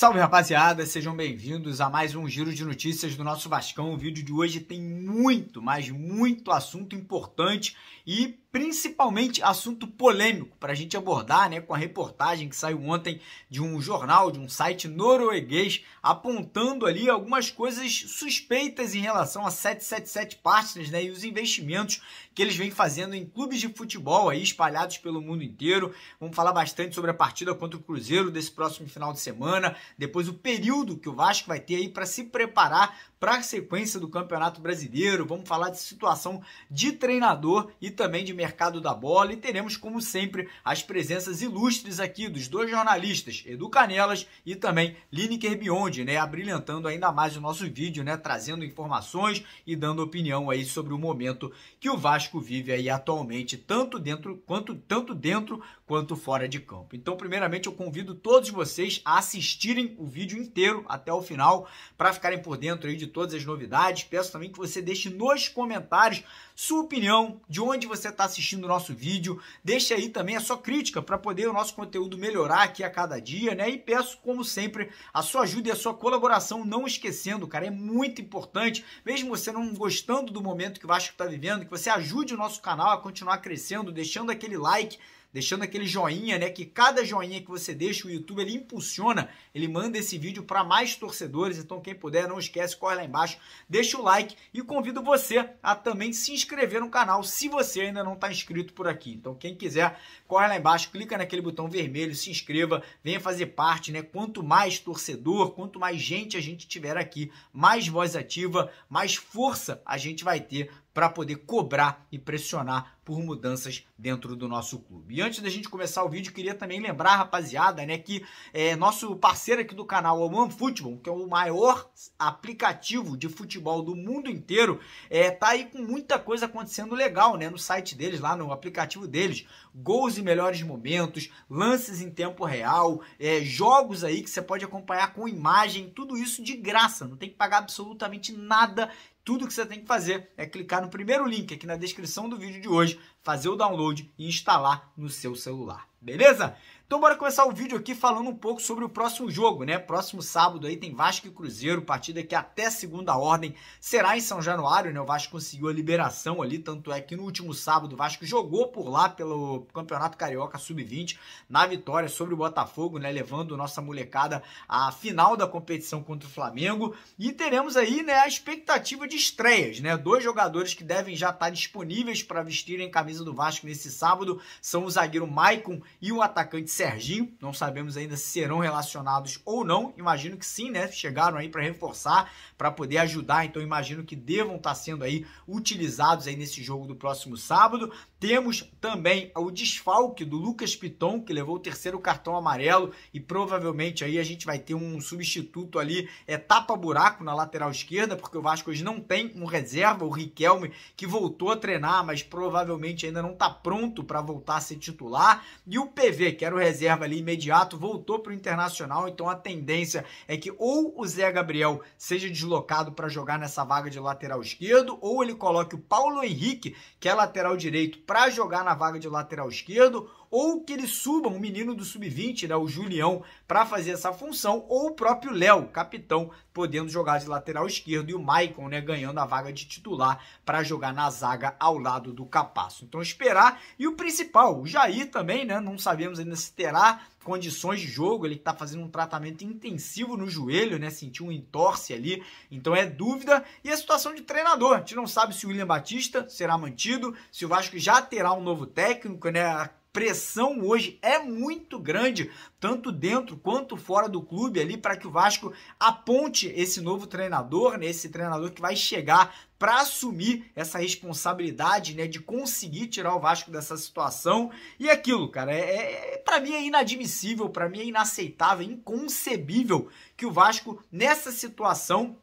Salve rapaziada, sejam bem-vindos a mais um giro de notícias do nosso Vascão. O vídeo de hoje tem muito, mas muito assunto importante e principalmente assunto polêmico para a gente abordar, né, com a reportagem que saiu ontem de um jornal, de um site norueguês, apontando ali algumas coisas suspeitas em relação a 777 Partners, né, e os investimentos que eles vêm fazendo em clubes de futebol aí espalhados pelo mundo inteiro. Vamos falar bastante sobre a partida contra o Cruzeiro desse próximo final de semana, depois o período que o Vasco vai ter aí para se preparar para a sequência do Campeonato Brasileiro. Vamos falar de situação de treinador e também de mercado da bola. E teremos, como sempre, as presenças ilustres aqui dos dois jornalistas, Edu Canelas e também Lineker Biondi, né? Abrilhantando ainda mais o nosso vídeo, né? Trazendo informações e dando opinião aí sobre o momento que o Vasco vive aí atualmente, tanto dentro quanto tanto dentro quanto fora de campo. Então, primeiramente, eu convido todos vocês a assistirem o vídeo inteiro até o final para ficarem por dentro aí de todas as novidades. Peço também que você deixe nos comentários sua opinião, de onde você está assistindo o nosso vídeo. Deixe aí também a sua crítica para poder o nosso conteúdo melhorar aqui a cada dia, né? E peço, como sempre, a sua ajuda e a sua colaboração, não esquecendo, cara, é muito importante, mesmo você não gostando do momento que o Vasco está vivendo, que você ajude o nosso canal a continuar crescendo, deixando aquele like deixando aquele joinha, né? Que cada joinha que você deixa, o YouTube ele impulsiona, ele manda esse vídeo para mais torcedores. Então, quem puder, não esquece, corre lá embaixo, deixa o like e convido você a também se inscrever no canal se você ainda não está inscrito por aqui. Então, quem quiser, corre lá embaixo, clica naquele botão vermelho, se inscreva, venha fazer parte, né? Quanto mais torcedor, quanto mais gente a gente tiver aqui, mais voz ativa, mais força a gente vai ter para poder cobrar e pressionar por mudanças dentro do nosso clube. E antes da gente começar o vídeo, queria também lembrar, rapaziada, né, que é, nosso parceiro aqui do canal, o Football, que é o maior aplicativo de futebol do mundo inteiro, é, tá aí com muita coisa acontecendo legal, né, no site deles, lá no aplicativo deles, gols e melhores momentos, lances em tempo real, é, jogos aí que você pode acompanhar com imagem, tudo isso de graça, não tem que pagar absolutamente nada tudo que você tem que fazer é clicar no primeiro link aqui na descrição do vídeo de hoje, fazer o download e instalar no seu celular. Beleza? Então bora começar o vídeo aqui falando um pouco sobre o próximo jogo, né? Próximo sábado aí tem Vasco e Cruzeiro, partida que até segunda ordem será em São Januário, né? O Vasco conseguiu a liberação ali, tanto é que no último sábado o Vasco jogou por lá pelo Campeonato Carioca Sub-20 na vitória sobre o Botafogo, né? Levando nossa molecada à final da competição contra o Flamengo e teremos aí, né, a expectativa de estreias, né? Dois jogadores que devem já estar disponíveis para vestirem a camisa do Vasco nesse sábado são o zagueiro Maicon e o atacante Serginho. Não sabemos ainda se serão relacionados ou não. Imagino que sim, né? Chegaram aí para reforçar, para poder ajudar. Então imagino que devam estar tá sendo aí utilizados aí nesse jogo do próximo sábado. Temos também o desfalque do Lucas Piton, que levou o terceiro cartão amarelo e provavelmente aí a gente vai ter um substituto ali, é tapa-buraco na lateral esquerda, porque o Vasco hoje não tem um reserva, o Riquelme, que voltou a treinar, mas provavelmente ainda não está pronto para voltar a ser titular. E o PV, que era o reserva ali imediato, voltou para o Internacional, então a tendência é que ou o Zé Gabriel seja deslocado para jogar nessa vaga de lateral esquerdo, ou ele coloque o Paulo Henrique, que é lateral direito, para jogar na vaga de lateral esquerdo ou que eles subam o menino do sub-20, né, o Julião, para fazer essa função, ou o próprio Léo, capitão, podendo jogar de lateral esquerdo, e o Maicon, né, ganhando a vaga de titular para jogar na zaga ao lado do Capasso. Então esperar, e o principal, o Jair também, né, não sabemos ainda se terá condições de jogo, ele está fazendo um tratamento intensivo no joelho, né? Sentiu um entorce ali, então é dúvida. E a situação de treinador, a gente não sabe se o William Batista será mantido, se o Vasco já terá um novo técnico, né? pressão hoje é muito grande, tanto dentro quanto fora do clube ali, para que o Vasco aponte esse novo treinador, né, esse treinador que vai chegar para assumir essa responsabilidade, né, de conseguir tirar o Vasco dessa situação. E aquilo, cara, é, é para mim é inadmissível, para mim é inaceitável, inconcebível que o Vasco nessa situação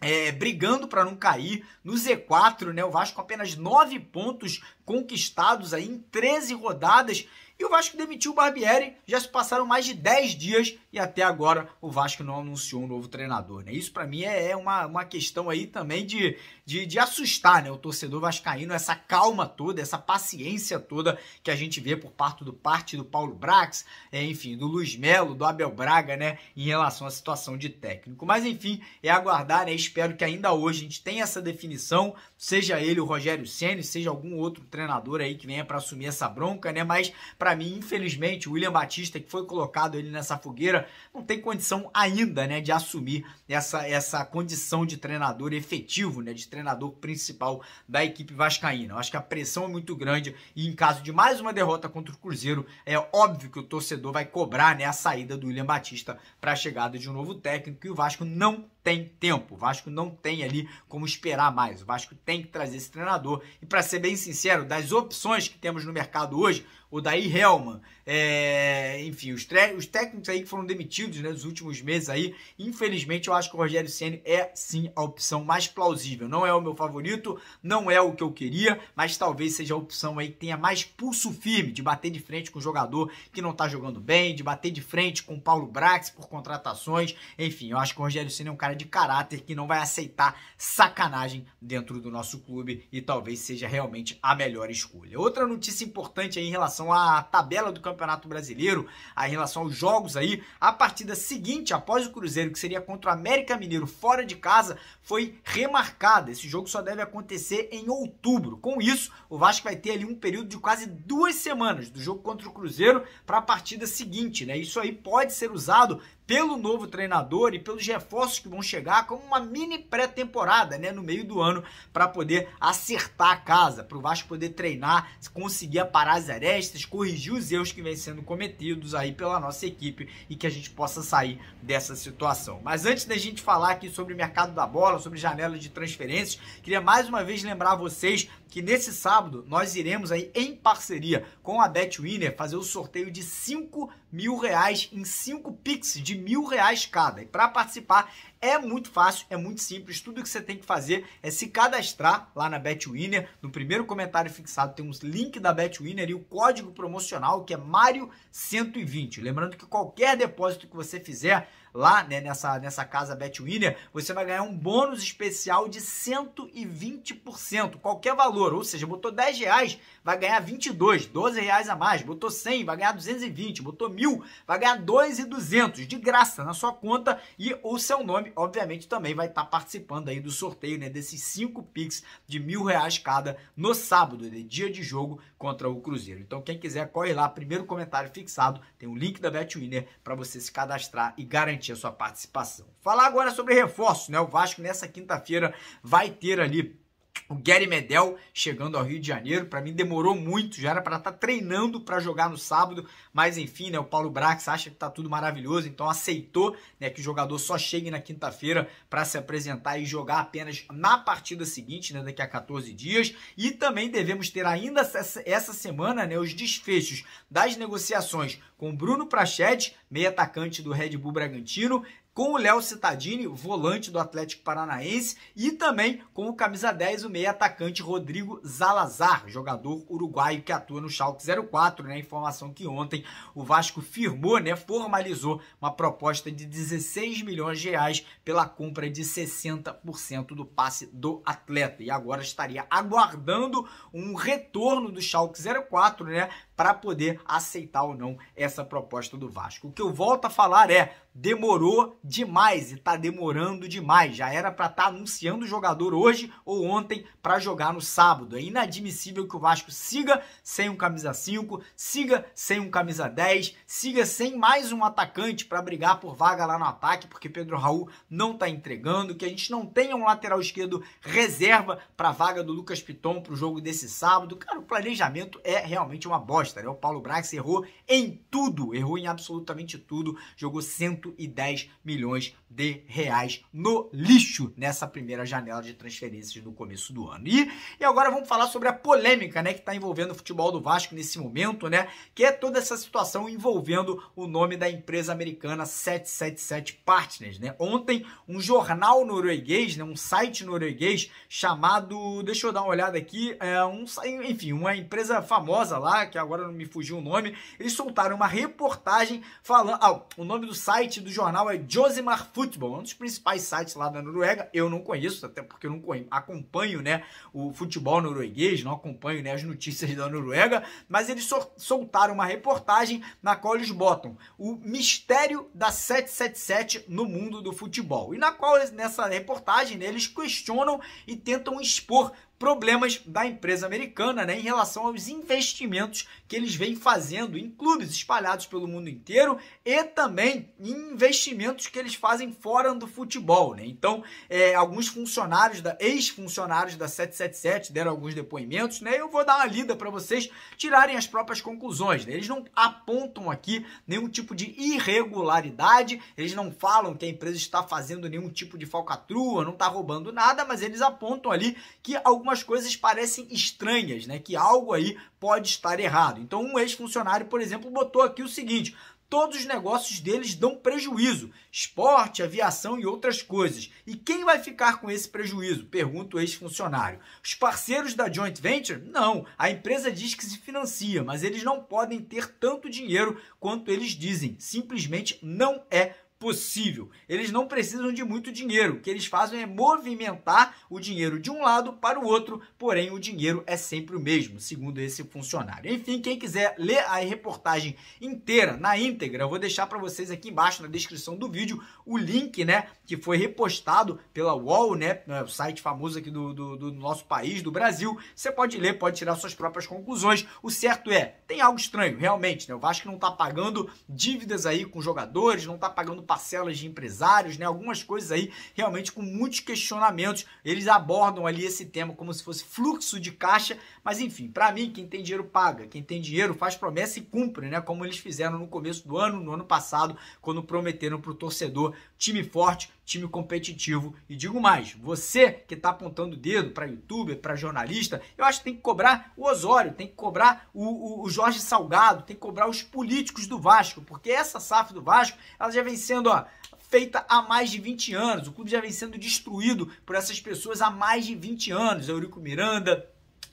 é, brigando para não cair no Z4, né? O Vasco com apenas 9 pontos conquistados aí em 13 rodadas e o Vasco demitiu o Barbieri, já se passaram mais de 10 dias e até agora o Vasco não anunciou um novo treinador, né? Isso para mim é, é uma, uma questão aí também de, de, de, assustar, né? O torcedor vascaíno, essa calma toda, essa paciência toda que a gente vê por parte do parte do Paulo Brax, é, enfim, do Luiz Melo, do Abel Braga, né? Em relação à situação de técnico. Mas enfim, é aguardar, né? Espero que ainda hoje a gente tenha essa definição, seja ele o Rogério Ceni, seja algum outro treinador aí que venha para assumir essa bronca, né? Mas para mim, infelizmente, o William Batista, que foi colocado ele nessa fogueira, não tem condição ainda né, de assumir essa, essa condição de treinador efetivo, né, de treinador principal da equipe vascaína. Eu acho que a pressão é muito grande e em caso de mais uma derrota contra o Cruzeiro, é óbvio que o torcedor vai cobrar né, a saída do William Batista para a chegada de um novo técnico e o Vasco não tem tempo. O Vasco não tem ali como esperar mais. O Vasco tem que trazer esse treinador. E para ser bem sincero, das opções que temos no mercado hoje, o Daí Helman, é... enfim, os, os técnicos aí que foram demitidos né, nos últimos meses aí, infelizmente eu acho que o Rogério Ceni é sim a opção mais plausível. Não é o meu favorito, não é o que eu queria, mas talvez seja a opção aí que tenha mais pulso firme de bater de frente com o jogador que não tá jogando bem, de bater de frente com o Paulo Brax por contratações. Enfim, eu acho que o Rogério Ceni é um cara cara de caráter que não vai aceitar sacanagem dentro do nosso clube e talvez seja realmente a melhor escolha. Outra notícia importante aí em relação à tabela do Campeonato Brasileiro, em relação aos jogos aí, a partida seguinte após o Cruzeiro, que seria contra o América Mineiro fora de casa, foi remarcada. Esse jogo só deve acontecer em outubro. Com isso, o Vasco vai ter ali um período de quase duas semanas do jogo contra o Cruzeiro para a partida seguinte, né? Isso aí pode ser usado pelo novo treinador e pelos reforços que vão chegar como uma mini pré-temporada, né, no meio do ano, para poder acertar a casa, para o Vasco poder treinar, conseguir aparar as arestas, corrigir os erros que vêm sendo cometidos aí pela nossa equipe e que a gente possa sair dessa situação. Mas antes da gente falar aqui sobre o mercado da bola, sobre janela de transferências, queria mais uma vez lembrar a vocês que nesse sábado nós iremos aí em parceria com a BetWinner fazer o sorteio de cinco mil reais em cinco Pix de mil reais cada. E para participar é muito fácil, é muito simples. Tudo que você tem que fazer é se cadastrar lá na Betwinner. No primeiro comentário fixado tem um link da Betwinner e o código promocional que é Mario 120. Lembrando que qualquer depósito que você fizer lá né, nessa, nessa casa Betwinner, você vai ganhar um bônus especial de 120%, qualquer valor. Ou seja, botou 10 reais, vai ganhar 22, 12 reais a mais. Botou 100, vai ganhar 220. Botou 1.000, vai ganhar 2,200 de graça na sua conta e o seu nome obviamente também vai estar tá participando aí do sorteio, né, desses cinco Pix de mil reais cada no sábado, né, dia de jogo contra o Cruzeiro. Então quem quiser, corre lá, primeiro comentário fixado, tem o um link da BetWinner para você se cadastrar e garantir a sua participação. Falar agora sobre reforço, né, o Vasco nessa quinta-feira vai ter ali o Gary Medel chegando ao Rio de Janeiro, para mim demorou muito, já era para estar tá treinando para jogar no sábado, mas enfim, né, o Paulo Brax acha que tá tudo maravilhoso, então aceitou, né, que o jogador só chegue na quinta-feira para se apresentar e jogar apenas na partida seguinte, né, daqui a 14 dias. E também devemos ter ainda essa semana, né, os desfechos das negociações com Bruno Prachete, meio atacante do Red Bull Bragantino, com o Léo Cittadini, volante do Atlético Paranaense, e também com o camisa 10, o meia atacante Rodrigo Zalazar, jogador uruguaio que atua no Schalke 04, né? Informação que ontem o Vasco firmou, né, formalizou uma proposta de 16 milhões de reais pela compra de 60% do passe do atleta. E agora estaria aguardando um retorno do Schalke 04, né, para poder aceitar ou não essa proposta do Vasco. O que eu volto a falar é: demorou demais e está demorando demais. Já era para estar tá anunciando o jogador hoje ou ontem para jogar no sábado. É inadmissível que o Vasco siga sem um camisa 5, siga sem um camisa 10, siga sem mais um atacante para brigar por vaga lá no ataque, porque Pedro Raul não está entregando, que a gente não tenha um lateral esquerdo reserva para a vaga do Lucas Piton para o jogo desse sábado. Cara, o planejamento é realmente uma bosta aposta, né? O Paulo Brax errou em tudo, errou em absolutamente tudo, jogou 110 milhões de reais no lixo nessa primeira janela de transferências no começo do ano. E, e agora vamos falar sobre a polêmica, né, que está envolvendo o futebol do Vasco nesse momento, né? Que é toda essa situação envolvendo o nome da empresa americana 777 Partners, né? Ontem, um jornal norueguês, né, um site norueguês chamado, deixa eu dar uma olhada aqui, é um, enfim, uma empresa famosa lá que agora agora não me fugiu o nome, eles soltaram uma reportagem falando. Ah, o nome do site do jornal é Josimar Futebol, é um dos principais sites lá da Noruega. Eu não conheço, até porque eu não acompanho né, o futebol norueguês, não acompanho né, as notícias da Noruega, mas eles soltaram uma reportagem na qual eles botam o mistério da 777 no mundo do futebol. E na qual, nessa reportagem, né, eles questionam e tentam expor problemas da empresa americana né, em relação aos investimentos que eles vêm fazendo em clubes espalhados pelo mundo inteiro e também em investimentos que eles fazem fora do futebol. Né? Então, é, alguns funcionários, da ex-funcionários da 777 deram alguns depoimentos, né? Eu vou dar uma lida para vocês tirarem as próprias conclusões. Né? Eles não apontam aqui nenhum tipo de irregularidade, eles não falam que a empresa está fazendo nenhum tipo de falcatrua, não está roubando nada, mas eles apontam ali que alguns algumas coisas parecem estranhas, né? Que algo aí pode estar errado. Então, um ex-funcionário, por exemplo, botou aqui o seguinte: todos os negócios deles dão prejuízo: esporte, aviação e outras coisas. E quem vai ficar com esse prejuízo? Pergunta o ex-funcionário. Os parceiros da joint venture? Não. A empresa diz que se financia, mas eles não podem ter tanto dinheiro quanto eles dizem. Simplesmente não é possível. Eles não precisam de muito dinheiro. O que eles fazem é movimentar o dinheiro de um lado para o outro, porém o dinheiro é sempre o mesmo, segundo esse funcionário. Enfim, quem quiser ler a reportagem inteira, na íntegra, eu vou deixar para vocês aqui embaixo na descrição do vídeo o link, né, que foi repostado pela UOL, né, é, o site famoso aqui do, do, do nosso país, do Brasil. Você pode ler, pode tirar suas próprias conclusões. O certo é, tem algo estranho, realmente, né, o Vasco não está pagando dívidas aí com jogadores, não está pagando parcelas de empresários, né? Algumas coisas aí realmente com muitos questionamentos. Eles abordam ali esse tema como se fosse fluxo de caixa, mas enfim, para mim, quem tem dinheiro paga, quem tem dinheiro faz promessa e cumpre, né? Como eles fizeram no começo do ano, no ano passado, quando prometeram pro torcedor time forte, time competitivo. E digo mais, você que está apontando o dedo para youtuber, para jornalista, eu acho que tem que cobrar o Osório, tem que cobrar o, o, o, Jorge Salgado, tem que cobrar os políticos do Vasco, porque essa SAF do Vasco, ela já vem sendo, ó, feita há mais de 20 anos. O clube já vem sendo destruído por essas pessoas há mais de 20 anos. Eurico Miranda,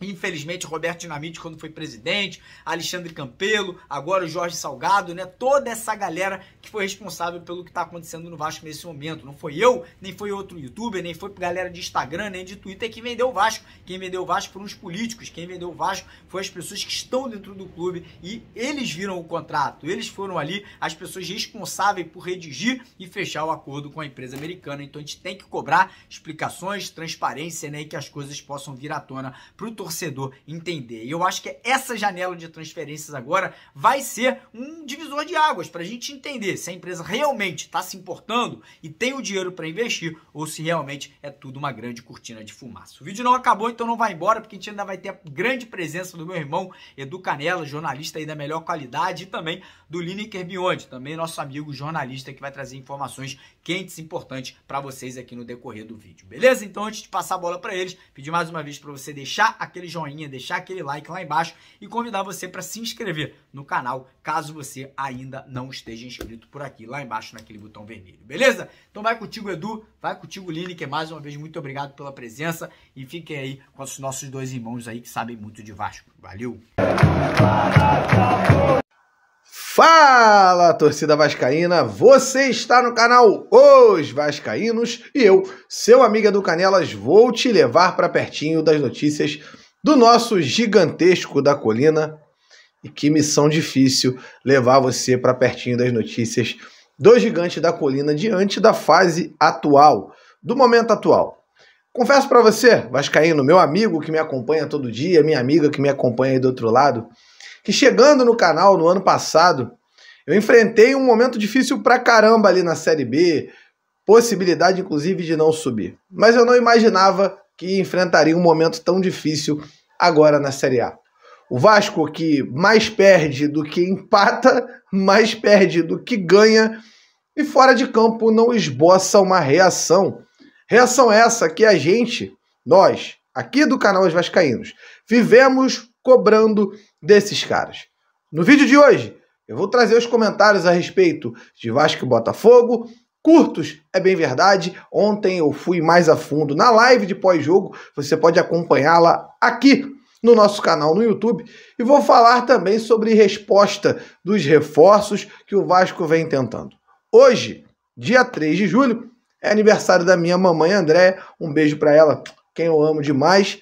Infelizmente, Roberto Dinamite, quando foi presidente, Alexandre Campelo, agora o Jorge Salgado, né? Toda essa galera que foi responsável pelo que está acontecendo no Vasco nesse momento. Não foi eu, nem foi outro youtuber, nem foi galera de Instagram, nem de Twitter que vendeu o Vasco. Quem vendeu o Vasco foram os políticos. Quem vendeu o Vasco foi as pessoas que estão dentro do clube e eles viram o contrato. Eles foram ali as pessoas responsáveis por redigir e fechar o acordo com a empresa americana. Então a gente tem que cobrar explicações, transparência, né? E que as coisas possam vir à tona para o torcedor torcedor entender. E eu acho que essa janela de transferências agora vai ser um divisor de águas para a gente entender se a empresa realmente está se importando e tem o dinheiro para investir ou se realmente é tudo uma grande cortina de fumaça. O vídeo não acabou, então não vai embora, porque a gente ainda vai ter a grande presença do meu irmão Edu Canela, jornalista aí da melhor qualidade, e também do Lineker Biondi, também nosso amigo jornalista que vai trazer informações quentes e importantes para vocês aqui no decorrer do vídeo, beleza? Então, antes de passar a bola para eles, pedir mais uma vez para você deixar aquele aquele joinha, deixar aquele like lá embaixo e convidar você para se inscrever no canal, caso você ainda não esteja inscrito por aqui, lá embaixo naquele botão vermelho, beleza? Então vai contigo, Edu, vai contigo, Lini, que mais uma vez muito obrigado pela presença e fiquem aí com os nossos dois irmãos aí que sabem muito de Vasco. Valeu! Fala, torcida vascaína! Você está no canal Os Vascaínos e eu, seu amigo do Canelas, vou te levar para pertinho das notícias do nosso gigantesco da colina. E que missão difícil levar você para pertinho das notícias do gigante da colina diante da fase atual, do momento atual. Confesso para você, Vascaíno, meu amigo que me acompanha todo dia, minha amiga que me acompanha aí do outro lado, que chegando no canal no ano passado, eu enfrentei um momento difícil pra caramba ali na Série B, possibilidade inclusive de não subir. Mas eu não imaginava que enfrentaria um momento tão difícil agora na Série A. O Vasco, que mais perde do que empata, mais perde do que ganha, e fora de campo não esboça uma reação. Reação essa que a gente, nós, aqui do canal Os Vascaínos, vivemos cobrando desses caras. No vídeo de hoje, eu vou trazer os comentários a respeito de Vasco e Botafogo, curtos, é bem verdade. Ontem eu fui mais a fundo na live de pós-jogo, você pode acompanhá-la aqui no nosso canal no YouTube e vou falar também sobre resposta dos reforços que o Vasco vem tentando. Hoje, dia 3 de julho, é aniversário da minha mamãe Andréia, um beijo para ela, quem eu amo demais.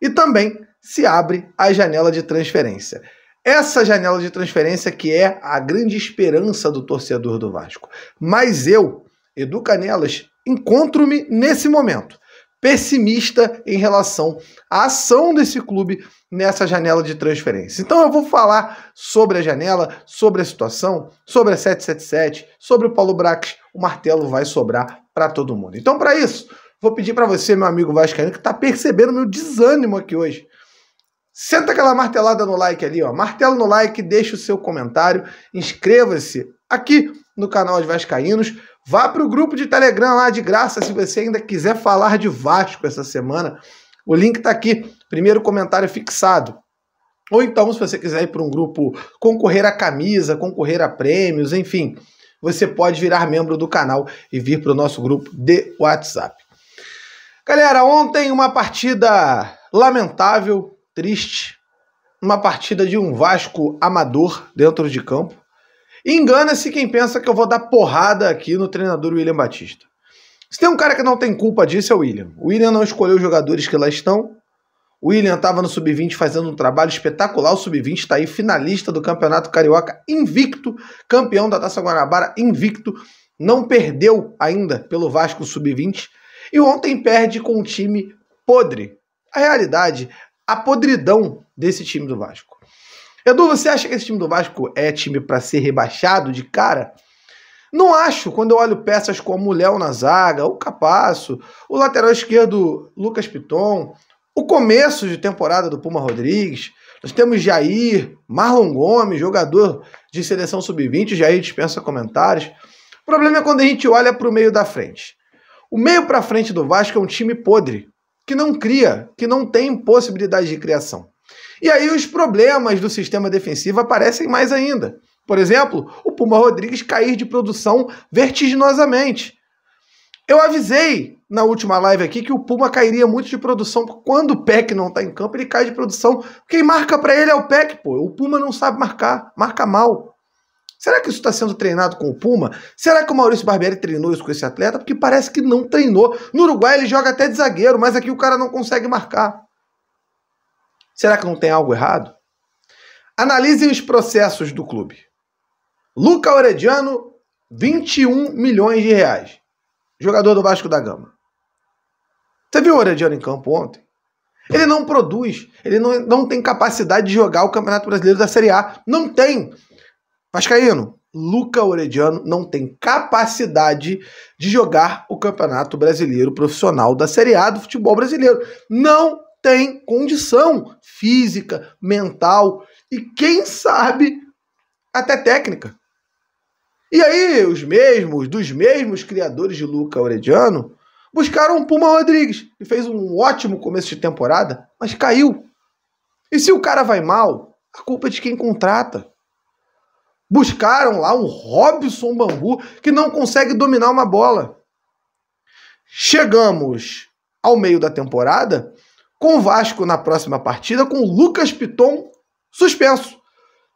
E também se abre a janela de transferência. Essa janela de transferência que é a grande esperança do torcedor do Vasco. Mas eu, Edu Canelas, encontro-me nesse momento pessimista em relação à ação desse clube nessa janela de transferência. Então eu vou falar sobre a janela, sobre a situação, sobre a 777, sobre o Paulo Brax. O martelo vai sobrar para todo mundo. Então para isso, vou pedir para você, meu amigo vascaíno, que está percebendo meu desânimo aqui hoje, Senta aquela martelada no like ali, ó. Martelo no like, deixa o seu comentário, inscreva-se aqui no canal de Vascaínos. Vá para o grupo de Telegram lá de graça se você ainda quiser falar de Vasco essa semana. O link está aqui, primeiro comentário fixado. Ou então, se você quiser ir para um grupo concorrer a camisa, concorrer a prêmios, enfim, você pode virar membro do canal e vir para o nosso grupo de WhatsApp. Galera, ontem uma partida lamentável triste, uma partida de um Vasco amador dentro de campo. Engana-se quem pensa que eu vou dar porrada aqui no treinador William Batista. Se tem um cara que não tem culpa disso é o William. O William não escolheu os jogadores que lá estão. O William estava no Sub-20 fazendo um trabalho espetacular. O Sub-20 está aí, finalista do Campeonato Carioca, invicto, campeão da Taça Guanabara, invicto. Não perdeu ainda pelo Vasco Sub-20. E ontem perde com um time podre. A realidade a podridão desse time do Vasco. Edu, você acha que esse time do Vasco é time para ser rebaixado de cara? Não acho, quando eu olho peças como o Léo na zaga, o Capasso, o lateral esquerdo Lucas Piton, o começo de temporada do Puma Rodrigues, nós temos Jair, Marlon Gomes, jogador de seleção sub-20, Jair dispensa comentários. O problema é quando a gente olha para o meio da frente. O meio para frente do Vasco é um time podre que não cria, que não tem possibilidade de criação. E aí os problemas do sistema defensivo aparecem mais ainda. Por exemplo, o Puma Rodrigues cair de produção vertiginosamente. Eu avisei na última live aqui que o Puma cairia muito de produção quando o PEC não está em campo, ele cai de produção. Quem marca para ele é o PEC, pô. O Puma não sabe marcar, marca mal. Será que isso está sendo treinado com o Puma? Será que o Maurício Barbieri treinou isso com esse atleta? Porque parece que não treinou. No Uruguai ele joga até de zagueiro, mas aqui o cara não consegue marcar. Será que não tem algo errado? Analisem os processos do clube. Luca Aurediano, 21 milhões de reais. Jogador do Vasco da Gama. Você viu o Aurediano em campo ontem? Ele não produz, ele não, não tem capacidade de jogar o Campeonato Brasileiro da Série A. Não tem. Vascaíno, Luca Orediano não tem capacidade de jogar o Campeonato Brasileiro Profissional da Série A do futebol brasileiro. Não tem condição física, mental e quem sabe até técnica. E aí, os mesmos, dos mesmos criadores de Luca Orediano, buscaram o Puma Rodrigues, que fez um ótimo começo de temporada, mas caiu. E se o cara vai mal, a culpa é de quem contrata. Buscaram lá um Robson Bambu que não consegue dominar uma bola. Chegamos ao meio da temporada com o Vasco na próxima partida com o Lucas Piton suspenso.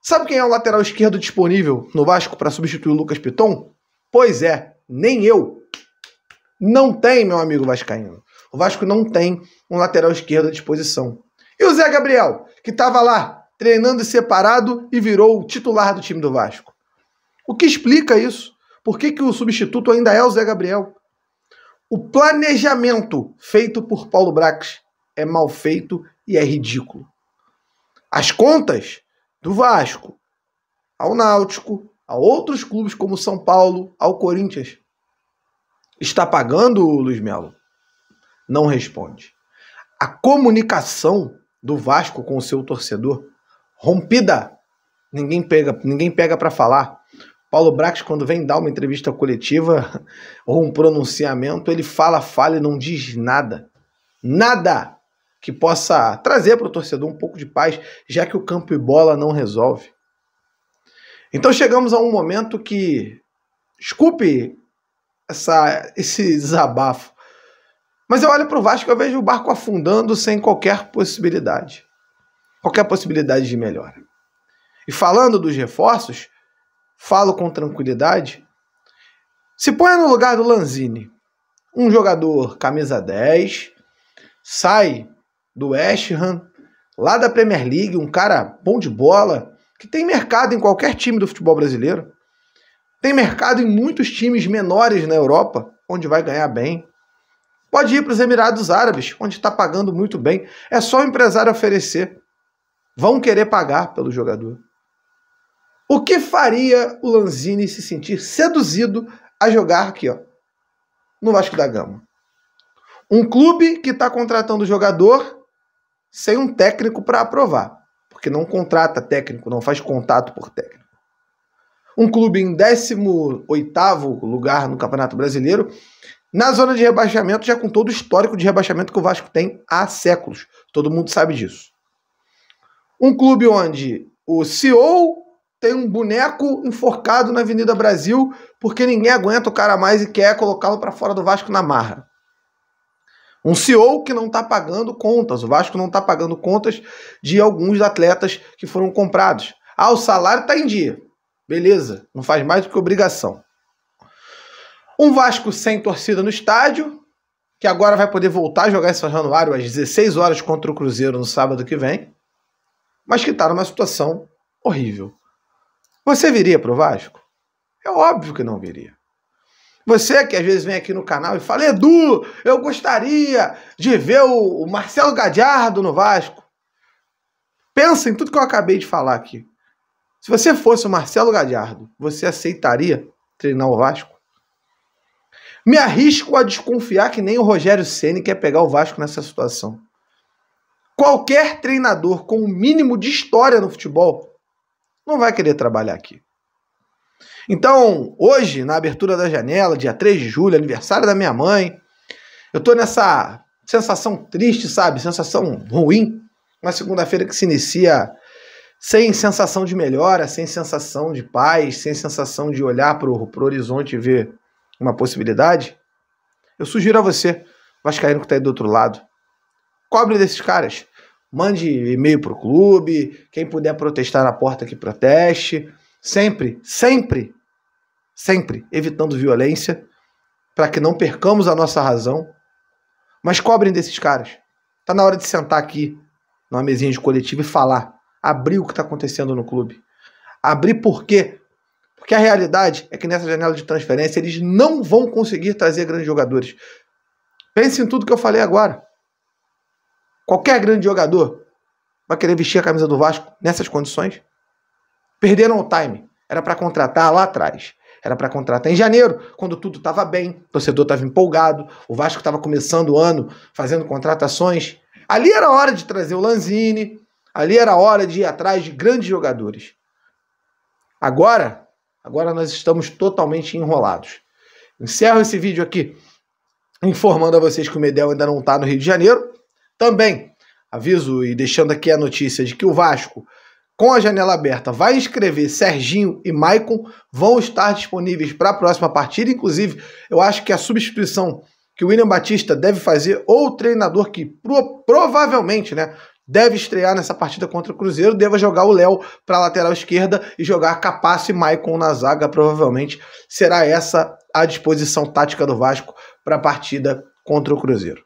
Sabe quem é o lateral esquerdo disponível no Vasco para substituir o Lucas Piton? Pois é, nem eu. Não tem, meu amigo vascaíno. O Vasco não tem um lateral esquerdo à disposição. E o Zé Gabriel, que estava lá treinando separado e virou o titular do time do Vasco. O que explica isso? Por que, que o substituto ainda é o Zé Gabriel? O planejamento feito por Paulo Brax é mal feito e é ridículo. As contas do Vasco, ao Náutico, a outros clubes como São Paulo, ao Corinthians. Está pagando, o Luiz Melo? Não responde. A comunicação do Vasco com o seu torcedor rompida. Ninguém pega, ninguém pega para falar. Paulo Brax, quando vem dar uma entrevista coletiva ou um pronunciamento, ele fala, fala e não diz nada. Nada que possa trazer para o torcedor um pouco de paz, já que o campo e bola não resolve. Então chegamos a um momento que, desculpe essa, esse desabafo, mas eu olho para o Vasco e vejo o barco afundando sem qualquer possibilidade qualquer possibilidade de melhora. E falando dos reforços, falo com tranquilidade. Se ponha no lugar do Lanzini, um jogador camisa 10, sai do West Ham, lá da Premier League, um cara bom de bola, que tem mercado em qualquer time do futebol brasileiro. Tem mercado em muitos times menores na Europa, onde vai ganhar bem. Pode ir para os Emirados Árabes, onde está pagando muito bem. É só o empresário oferecer vão querer pagar pelo jogador. O que faria o Lanzini se sentir seduzido a jogar aqui, ó, no Vasco da Gama? Um clube que está contratando jogador sem um técnico para aprovar, porque não contrata técnico, não faz contato por técnico. Um clube em 18º lugar no Campeonato Brasileiro, na zona de rebaixamento, já com todo o histórico de rebaixamento que o Vasco tem há séculos. Todo mundo sabe disso. Um clube onde o CEO tem um boneco enforcado na Avenida Brasil porque ninguém aguenta o cara mais e quer colocá-lo para fora do Vasco na marra. Um CEO que não está pagando contas, o Vasco não está pagando contas de alguns atletas que foram comprados. Ah, o salário está em dia. Beleza, não faz mais do que obrigação. Um Vasco sem torcida no estádio, que agora vai poder voltar a jogar em São Januário às 16 horas contra o Cruzeiro no sábado que vem mas que está numa situação horrível. Você viria para o Vasco? É óbvio que não viria. Você que às vezes vem aqui no canal e fala, Edu, eu gostaria de ver o Marcelo Gadiardo no Vasco. Pensa em tudo que eu acabei de falar aqui. Se você fosse o Marcelo Gadiardo, você aceitaria treinar o Vasco? Me arrisco a desconfiar que nem o Rogério Ceni quer pegar o Vasco nessa situação. Qualquer treinador com o um mínimo de história no futebol não vai querer trabalhar aqui. Então, hoje, na abertura da janela, dia 3 de julho, aniversário da minha mãe, eu tô nessa sensação triste, sabe? Sensação ruim. Uma segunda-feira que se inicia sem sensação de melhora, sem sensação de paz, sem sensação de olhar para o horizonte e ver uma possibilidade. Eu sugiro a você, Vascaíno que está aí do outro lado, Cobre desses caras. Mande e-mail para o clube. Quem puder protestar na porta que proteste. Sempre, sempre, sempre evitando violência para que não percamos a nossa razão. Mas cobrem desses caras. Tá na hora de sentar aqui numa mesinha de coletivo e falar, abrir o que está acontecendo no clube. Abrir por quê? Porque a realidade é que nessa janela de transferência eles não vão conseguir trazer grandes jogadores. Pense em tudo que eu falei agora. Qualquer grande jogador vai querer vestir a camisa do Vasco nessas condições. Perderam o time. Era para contratar lá atrás. Era para contratar em janeiro, quando tudo estava bem, o torcedor estava empolgado, o Vasco estava começando o ano fazendo contratações. Ali era hora de trazer o Lanzini, ali era hora de ir atrás de grandes jogadores. Agora, agora nós estamos totalmente enrolados. Encerro esse vídeo aqui informando a vocês que o Medel ainda não está no Rio de Janeiro. Também aviso e deixando aqui a notícia de que o Vasco, com a janela aberta, vai inscrever Serginho e Maicon, vão estar disponíveis para a próxima partida. Inclusive, eu acho que a substituição que o William Batista deve fazer, ou o treinador que pro, provavelmente, né, deve estrear nessa partida contra o Cruzeiro, deva jogar o Léo para a lateral esquerda e jogar Capasso e Maicon na zaga. Provavelmente será essa a disposição tática do Vasco para a partida contra o Cruzeiro.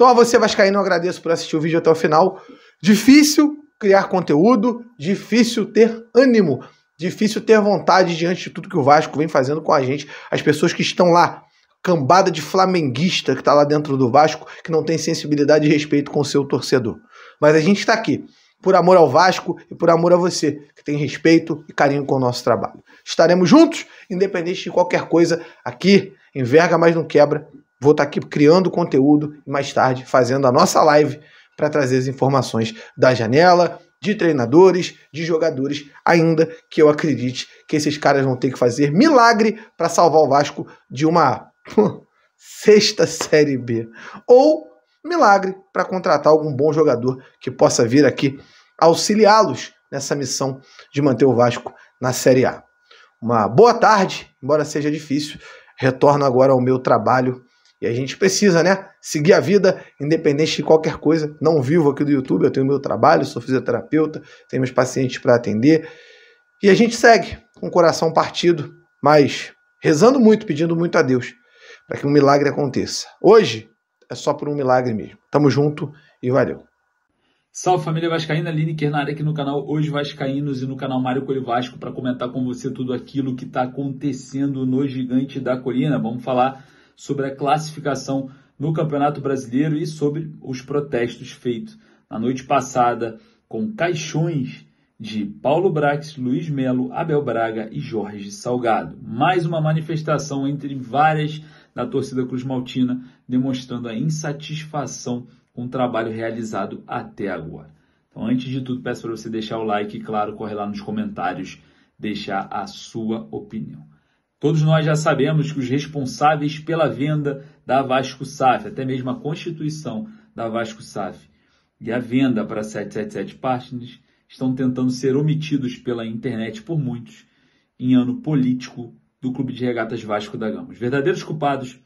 Então a você Vascaíno, eu agradeço por assistir o vídeo até o final. Difícil criar conteúdo, difícil ter ânimo, difícil ter vontade diante de tudo que o Vasco vem fazendo com a gente. As pessoas que estão lá, cambada de flamenguista que está lá dentro do Vasco, que não tem sensibilidade e respeito com o seu torcedor. Mas a gente está aqui por amor ao Vasco e por amor a você, que tem respeito e carinho com o nosso trabalho. Estaremos juntos, independente de qualquer coisa, aqui, enverga, mas não quebra, Vou estar tá aqui criando conteúdo e mais tarde fazendo a nossa live para trazer as informações da janela, de treinadores, de jogadores, ainda que eu acredite que esses caras vão ter que fazer milagre para salvar o Vasco de uma sexta série B. Ou milagre para contratar algum bom jogador que possa vir aqui auxiliá-los nessa missão de manter o Vasco na Série A. Uma boa tarde, embora seja difícil. Retorno agora ao meu trabalho e a gente precisa, né? Seguir a vida independente de qualquer coisa. Não vivo aqui do YouTube, eu tenho meu trabalho, sou fisioterapeuta, tenho meus pacientes para atender. E a gente segue com o coração partido, mas rezando muito, pedindo muito a Deus para que um milagre aconteça. Hoje é só por um milagre mesmo. Tamo junto e valeu. Salve família Vascaína, Aline Kernari aqui no canal Hoje Vascaínos e no canal Mário Vasco para comentar com você tudo aquilo que está acontecendo no Gigante da Colina. Vamos falar sobre a classificação no Campeonato Brasileiro e sobre os protestos feitos na noite passada com caixões de Paulo Brax, Luiz Melo, Abel Braga e Jorge Salgado. Mais uma manifestação entre várias da torcida Cruz Maltina, demonstrando a insatisfação com o trabalho realizado até agora. Então, antes de tudo, peço para você deixar o like e, claro, correr lá nos comentários, deixar a sua opinião. Todos nós já sabemos que os responsáveis pela venda da Vasco SAF, até mesmo a constituição da Vasco SAF e a venda para 777 Partners, estão tentando ser omitidos pela internet por muitos em ano político do Clube de Regatas Vasco da Gama. Os verdadeiros culpados,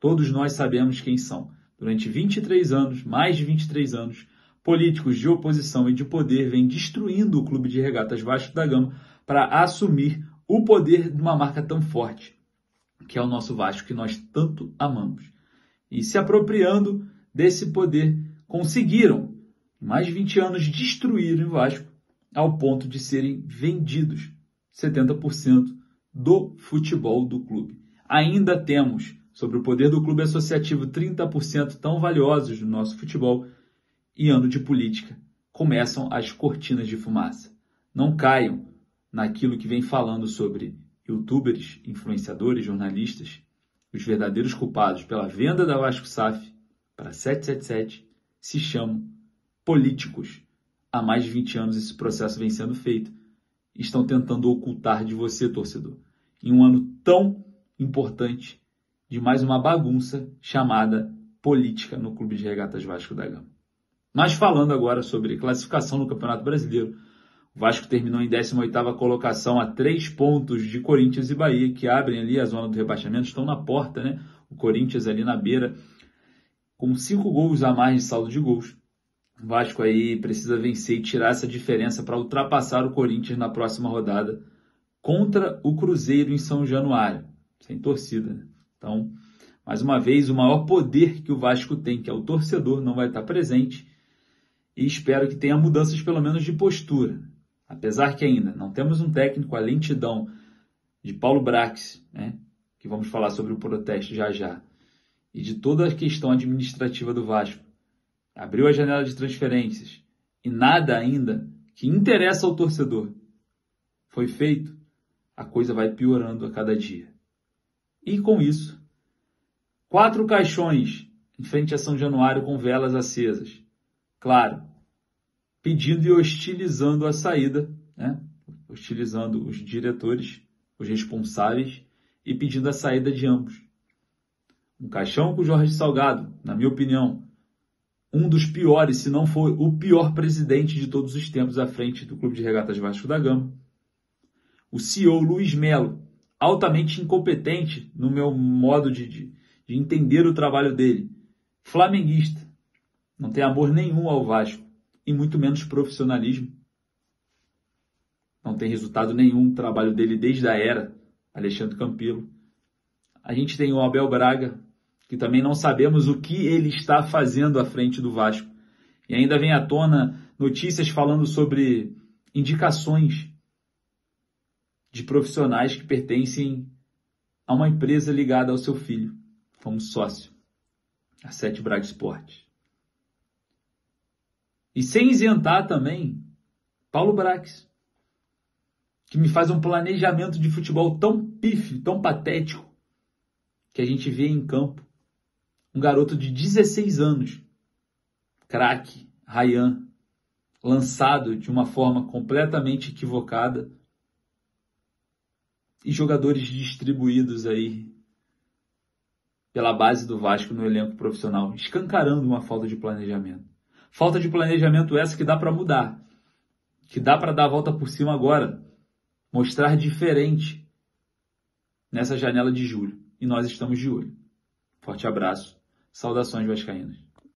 todos nós sabemos quem são. Durante 23 anos, mais de 23 anos, políticos de oposição e de poder vêm destruindo o Clube de Regatas Vasco da Gama para assumir o poder de uma marca tão forte, que é o nosso Vasco, que nós tanto amamos. E se apropriando desse poder, conseguiram, mais de 20 anos, destruir o Vasco ao ponto de serem vendidos 70% do futebol do clube. Ainda temos sobre o poder do clube associativo 30% tão valiosos do nosso futebol e ano de política. Começam as cortinas de fumaça. Não caiam naquilo que vem falando sobre youtubers, influenciadores, jornalistas, os verdadeiros culpados pela venda da Vasco SAF para 777 se chamam políticos. Há mais de 20 anos esse processo vem sendo feito. Estão tentando ocultar de você, torcedor, em um ano tão importante de mais uma bagunça chamada política no Clube de Regatas Vasco da Gama. Mas falando agora sobre classificação no Campeonato Brasileiro, Vasco terminou em 18ª colocação a três pontos de Corinthians e Bahia, que abrem ali a zona do rebaixamento, estão na porta, né? O Corinthians ali na beira, com cinco gols a mais de saldo de gols. O Vasco aí precisa vencer e tirar essa diferença para ultrapassar o Corinthians na próxima rodada contra o Cruzeiro em São Januário, sem torcida. Né? Então, mais uma vez, o maior poder que o Vasco tem, que é o torcedor, não vai estar presente. E espero que tenha mudanças, pelo menos, de postura. Apesar que ainda não temos um técnico a lentidão de Paulo Brax, né, que vamos falar sobre o protesto já já, e de toda a questão administrativa do Vasco. Abriu a janela de transferências e nada ainda que interessa ao torcedor foi feito, a coisa vai piorando a cada dia. E com isso, quatro caixões em frente a São Januário com velas acesas. Claro, pedindo e hostilizando a saída, né? hostilizando os diretores, os responsáveis e pedindo a saída de ambos. Um caixão com Jorge Salgado, na minha opinião, um dos piores, se não for o pior presidente de todos os tempos à frente do Clube de Regatas Vasco da Gama. O CEO Luiz Melo, altamente incompetente no meu modo de, de, de entender o trabalho dele. Flamenguista, não tem amor nenhum ao Vasco e muito menos profissionalismo. Não tem resultado nenhum o trabalho dele desde a era Alexandre Campilo. A gente tem o Abel Braga, que também não sabemos o que ele está fazendo à frente do Vasco. E ainda vem à tona notícias falando sobre indicações de profissionais que pertencem a uma empresa ligada ao seu filho, como sócio, a Sete Braga Esporte. E sem isentar também Paulo Brax, que me faz um planejamento de futebol tão pífio, tão patético, que a gente vê em campo um garoto de 16 anos, craque, Ryan, lançado de uma forma completamente equivocada e jogadores distribuídos aí pela base do Vasco no elenco profissional, escancarando uma falta de planejamento. Falta de planejamento essa que dá para mudar, que dá para dar a volta por cima agora, mostrar diferente nessa janela de julho. E nós estamos de olho. Forte abraço. Saudações vascaínas.